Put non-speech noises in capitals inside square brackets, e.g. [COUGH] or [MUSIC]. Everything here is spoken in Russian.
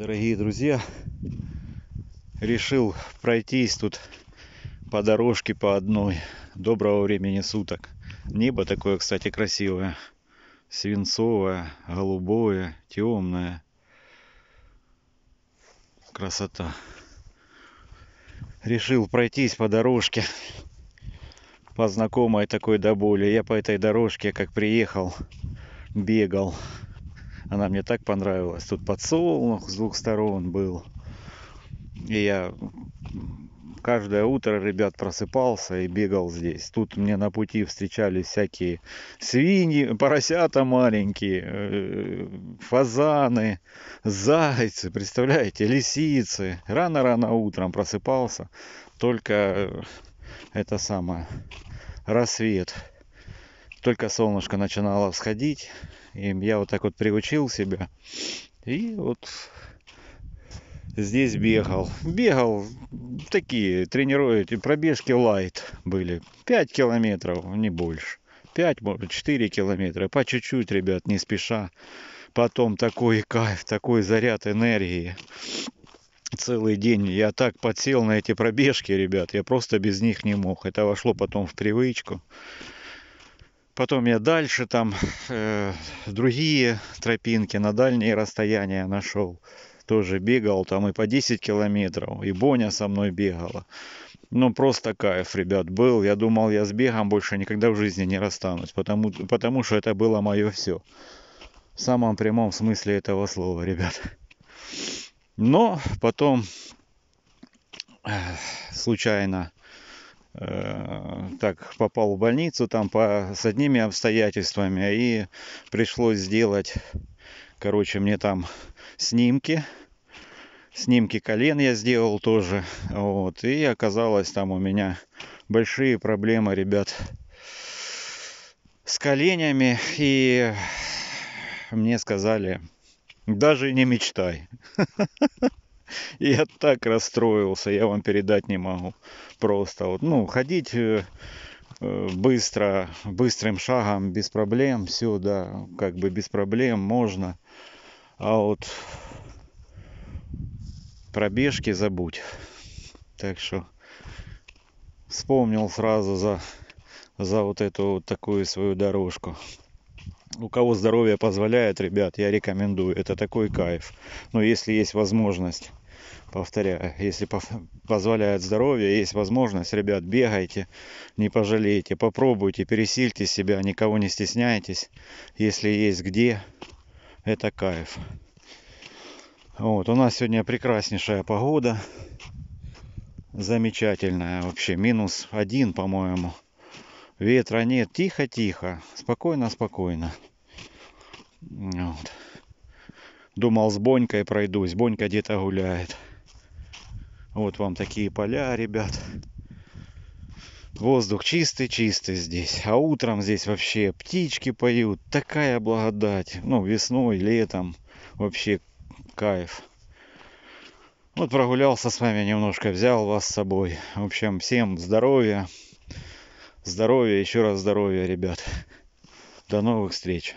дорогие друзья, решил пройтись тут по дорожке по одной. Доброго времени суток. Небо такое, кстати, красивое. Свинцовое, голубое, темное. Красота. Решил пройтись по дорожке. По знакомой такой до боли. Я по этой дорожке, как приехал, бегал. Она мне так понравилась. Тут подсолнух с двух сторон был. И я каждое утро, ребят, просыпался и бегал здесь. Тут мне на пути встречались всякие свиньи, поросята маленькие, э, фазаны, зайцы, представляете, лисицы. Рано-рано утром просыпался, только э, это самое, рассвет только солнышко начинало всходить, и я вот так вот приучил себя. И вот здесь бегал. Бегал такие тренируете, пробежки лайт были. 5 километров, не больше. 5, может, 4 километра. По чуть-чуть, ребят, не спеша. Потом такой кайф, такой заряд энергии. Целый день я так подсел на эти пробежки, ребят. Я просто без них не мог. Это вошло потом в привычку. Потом я дальше там э, другие тропинки на дальние расстояния нашел. Тоже бегал там и по 10 километров. И Боня со мной бегала. Ну, просто кайф, ребят, был. Я думал, я с бегом больше никогда в жизни не расстанусь. Потому, потому что это было мое все. В самом прямом смысле этого слова, ребят. Но потом э, случайно Э, так попал в больницу там по, с одними обстоятельствами и пришлось сделать короче мне там снимки снимки колен я сделал тоже вот и оказалось там у меня большие проблемы ребят с коленями и мне сказали даже не мечтай [LAUGHS] [LAUGHS] Я так расстроился, я вам передать не могу. Просто вот, ну, ходить э, э, быстро, быстрым шагом, без проблем, все, да, как бы без проблем можно. А вот пробежки забудь. Так что вспомнил сразу за, за вот эту вот такую свою дорожку. У кого здоровье позволяет, ребят, я рекомендую. Это такой кайф. Но если есть возможность повторяю, если позволяет здоровье, есть возможность, ребят, бегайте, не пожалейте, попробуйте, пересильте себя, никого не стесняйтесь. Если есть где, это кайф. Вот, у нас сегодня прекраснейшая погода. Замечательная вообще, минус один, по-моему. Ветра нет, тихо-тихо, спокойно-спокойно. Вот. Думал, с Бонькой пройдусь. Бонька где-то гуляет. Вот вам такие поля, ребят. Воздух чистый-чистый здесь. А утром здесь вообще птички поют. Такая благодать. Ну, весной, летом. Вообще кайф. Вот прогулялся с вами немножко, взял вас с собой. В общем, всем здоровья. Здоровья, еще раз здоровья, ребят. До новых встреч.